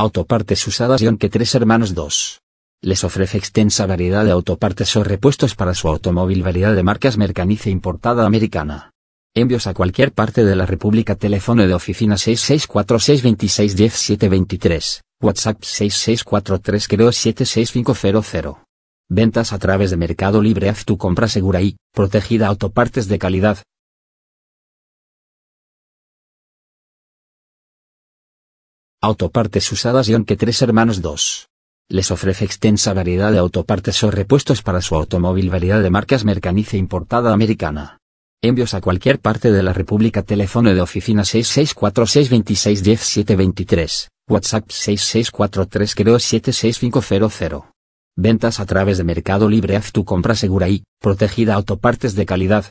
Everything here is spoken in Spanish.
Autopartes usadas y aunque tres Hermanos dos. Les ofrece extensa variedad de autopartes o repuestos para su automóvil, variedad de marcas mercanice importada americana. Envíos a cualquier parte de la República. Teléfono de oficina 66462610723 WhatsApp 6643 creo 76500. Ventas a través de Mercado Libre. Haz tu compra segura y protegida. Autopartes de calidad, Autopartes usadas y aunque Tres Hermanos 2. Les ofrece extensa variedad de autopartes o repuestos para su automóvil, variedad de marcas mercanice importada americana. Envíos a cualquier parte de la República. Teléfono de oficina 66462610723 WhatsApp 6643 76500. Ventas a través de Mercado Libre. Haz tu compra segura y protegida. Autopartes de calidad,